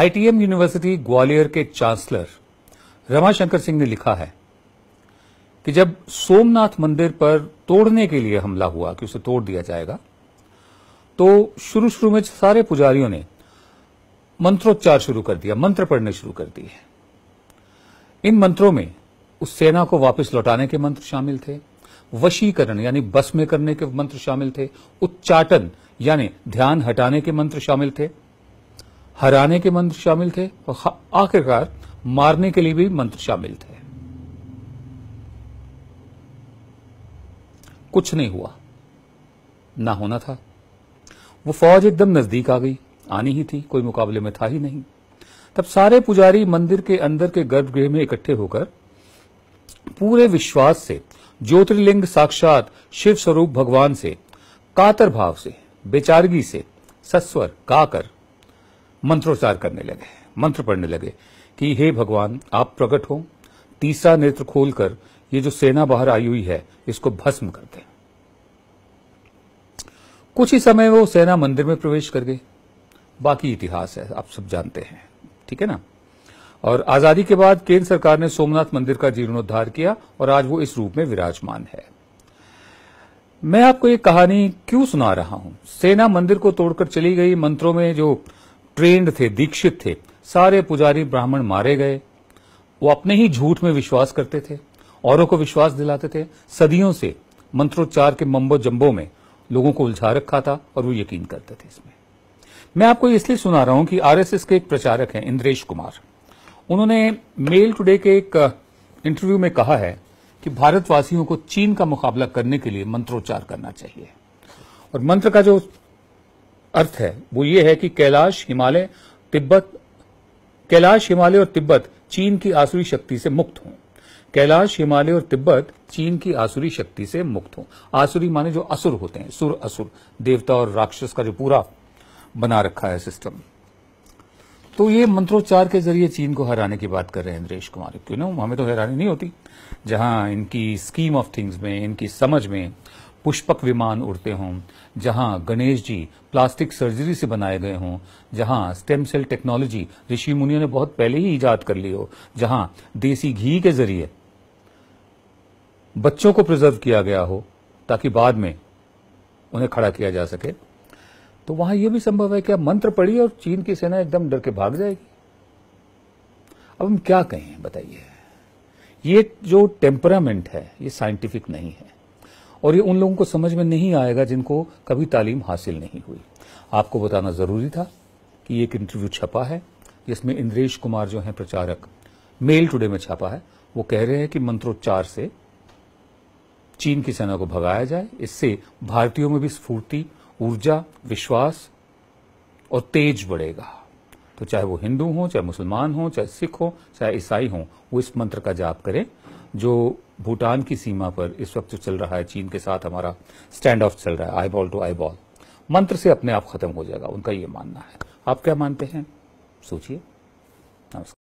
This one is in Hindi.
आईटीएम यूनिवर्सिटी ग्वालियर के चांसलर रमाशंकर सिंह ने लिखा है कि जब सोमनाथ मंदिर पर तोड़ने के लिए हमला हुआ कि उसे तोड़ दिया जाएगा तो शुरू शुरू में सारे पुजारियों ने मंत्रोच्चार शुरू कर दिया मंत्र पढ़ने शुरू कर दिए इन मंत्रों में उस सेना को वापस लौटाने के मंत्र शामिल थे वशीकरण यानी बस में करने के मंत्र शामिल थे उच्चाटन यानी ध्यान हटाने के मंत्र शामिल थे हराने के मंत्र शामिल थे और आखिरकार मारने के लिए भी मंत्र शामिल थे कुछ नहीं हुआ ना होना था वो फौज एकदम नजदीक आ गई आनी ही थी कोई मुकाबले में था ही नहीं तब सारे पुजारी मंदिर के अंदर के गर्भगृह में इकट्ठे होकर पूरे विश्वास से ज्योतिर्लिंग साक्षात शिव स्वरूप भगवान से कातर भाव से बेचारगी से सस्वर गाकर मंत्रोच्चार करने लगे मंत्र पढ़ने लगे कि हे भगवान आप प्रकट हो तीसरा नेत्र खोलकर ये जो सेना बाहर आई हुई है इसको भस्म कर दे कुछ ही समय वो सेना मंदिर में प्रवेश कर गई बाकी इतिहास है आप सब जानते हैं ठीक है ना और आजादी के बाद केंद्र सरकार ने सोमनाथ मंदिर का जीर्णोद्धार किया और आज वो इस रूप में विराजमान है मैं आपको ये कहानी क्यों सुना रहा हूं सेना मंदिर को तोड़कर चली गई मंत्रों में जो ट्रेंड थे दीक्षित थे सारे पुजारी ब्राह्मण मारे गए वो अपने ही झूठ में विश्वास करते थे औरों को विश्वास दिलाते थे सदियों से मंत्रोच्चार के मम्बो जम्बो में लोगों को उलझा रखा था और वो यकीन करते थे इसमें मैं आपको इसलिए सुना रहा हूं कि आरएसएस के एक प्रचारक हैं इंद्रेश कुमार उन्होंने मेल टुडे के एक इंटरव्यू में कहा है कि भारतवासियों को चीन का मुकाबला करने के लिए मंत्रोच्चार करना चाहिए और मंत्र का जो अर्थ है वो ये है कि कैलाश हिमालय तिब्बत कैलाश हिमालय और तिब्बत चीन की आसुरी शक्ति से मुक्त हों कैलाश हिमालय और तिब्बत चीन की आसुरी शक्ति से मुक्त हों आसुरी माने जो असुर होते हैं सुर असुर देवता और राक्षस का जो पूरा बना रखा है सिस्टम तो ये मंत्रोच्चार के जरिए चीन को हराने की बात कर रहे हैं इंद्रेश कुमार क्यों ना हमें तो हैरानी नहीं होती जहां इनकी स्कीम ऑफ थिंग्स में इनकी समझ में पुष्पक विमान उड़ते हों जहां गणेश जी प्लास्टिक सर्जरी से बनाए गए हों जहां स्टेम सेल टेक्नोलॉजी ऋषि मुनियों ने बहुत पहले ही ईजाद कर ली हो जहां देसी घी के जरिए बच्चों को प्रिजर्व किया गया हो ताकि बाद में उन्हें खड़ा किया जा सके तो वहां यह भी संभव है कि आप मंत्र पढ़िए और चीन की सेना एकदम डर के भाग जाएगी अब हम क्या कहें बताइए ये जो टेम्परामेंट है ये साइंटिफिक नहीं है और ये उन लोगों को समझ में नहीं आएगा जिनको कभी तालीम हासिल नहीं हुई आपको बताना ज़रूरी था कि एक इंटरव्यू छपा है जिसमें इंद्रेश कुमार जो हैं प्रचारक मेल टुडे में छापा है वो कह रहे हैं कि मंत्रोच्चार से चीन की सेना को भगाया जाए इससे भारतीयों में भी स्फूर्ति ऊर्जा विश्वास और तेज बढ़ेगा तो चाहे वो हिंदू हों चाहे मुसलमान हों चाहे सिख हों चाहे ईसाई हों वो इस मंत्र का जाप करें जो भूटान की सीमा पर इस वक्त जो चल रहा है चीन के साथ हमारा स्टैंड ऑफ चल रहा है eyeball to eyeball मंत्र से अपने आप खत्म हो जाएगा उनका ये मानना है आप क्या मानते हैं सोचिए नमस्कार